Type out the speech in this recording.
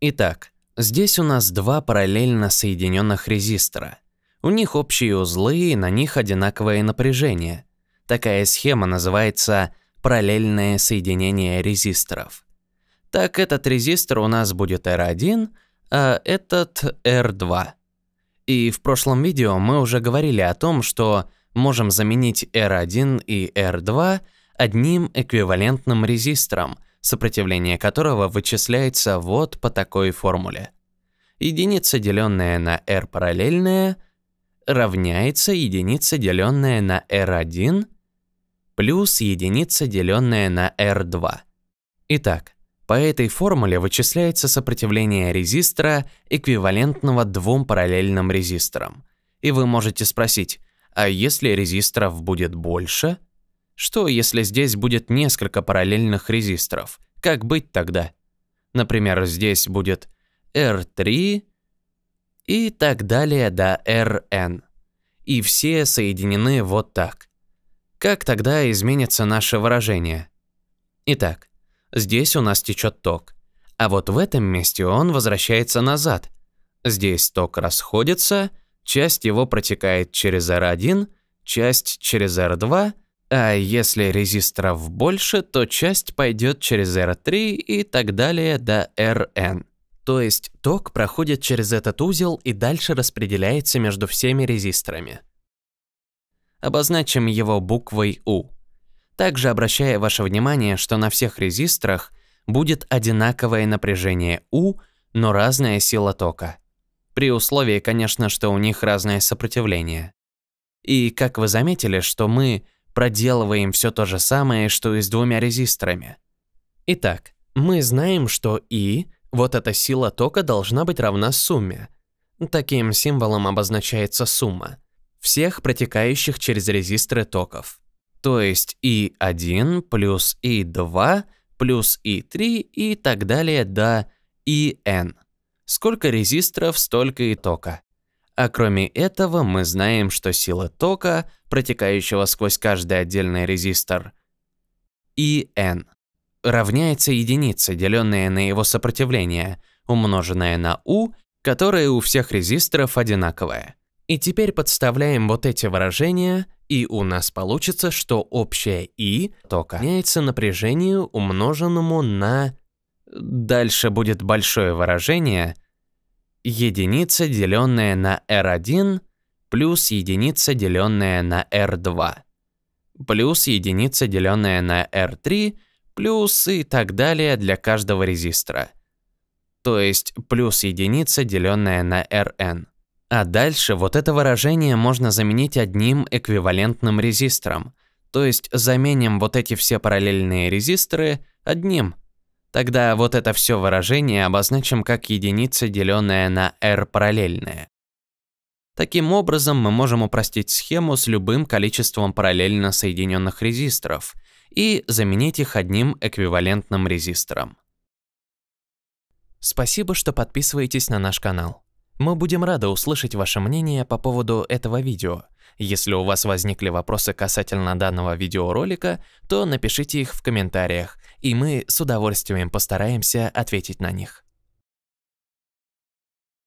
Итак, здесь у нас два параллельно соединенных резистора. У них общие узлы и на них одинаковое напряжение. Такая схема называется параллельное соединение резисторов. Так этот резистор у нас будет R1, а этот R2. И в прошлом видео мы уже говорили о том, что можем заменить R1 и R2 одним эквивалентным резистором, сопротивление которого вычисляется вот по такой формуле. Единица, деленная на r параллельная равняется единице, деленная на r1, плюс единица, деленная на r2. Итак, по этой формуле вычисляется сопротивление резистора, эквивалентного двум параллельным резисторам. И вы можете спросить, а если резисторов будет больше – что, если здесь будет несколько параллельных резисторов? Как быть тогда? Например, здесь будет R3 и так далее до Rn. И все соединены вот так. Как тогда изменится наше выражение? Итак, здесь у нас течет ток, а вот в этом месте он возвращается назад. Здесь ток расходится, часть его протекает через R1, часть через R2, а если резисторов больше, то часть пойдет через R3 и так далее до Rn. То есть ток проходит через этот узел и дальше распределяется между всеми резисторами. Обозначим его буквой U. Также обращая ваше внимание, что на всех резисторах будет одинаковое напряжение U, но разная сила тока. При условии, конечно, что у них разное сопротивление. И как вы заметили, что мы проделываем все то же самое, что и с двумя резисторами. Итак, мы знаем, что И, вот эта сила тока, должна быть равна сумме. Таким символом обозначается сумма всех протекающих через резисторы токов. То есть И1 плюс И2 плюс И3 и так далее до ИН. Сколько резисторов, столько и тока. А кроме этого, мы знаем, что сила тока, протекающего сквозь каждый отдельный резистор, и n равняется единице, деленная на его сопротивление, умноженное на U, которое у всех резисторов одинаковое. И теперь подставляем вот эти выражения, и у нас получится, что общее I тока равняется напряжению, умноженному на... Дальше будет большое выражение – единица, деленная на R1, плюс единица, деленная на R2, плюс единица, деленная на R3, плюс и так далее для каждого резистора. То есть плюс единица, деленная на Rn. А дальше вот это выражение можно заменить одним эквивалентным резистором. То есть заменим вот эти все параллельные резисторы одним – Тогда вот это все выражение обозначим как единица, деленная на r параллельное. Таким образом, мы можем упростить схему с любым количеством параллельно соединенных резисторов и заменить их одним эквивалентным резистором. Спасибо, что подписываетесь на наш канал. Мы будем рады услышать ваше мнение по поводу этого видео. Если у вас возникли вопросы касательно данного видеоролика, то напишите их в комментариях, и мы с удовольствием постараемся ответить на них.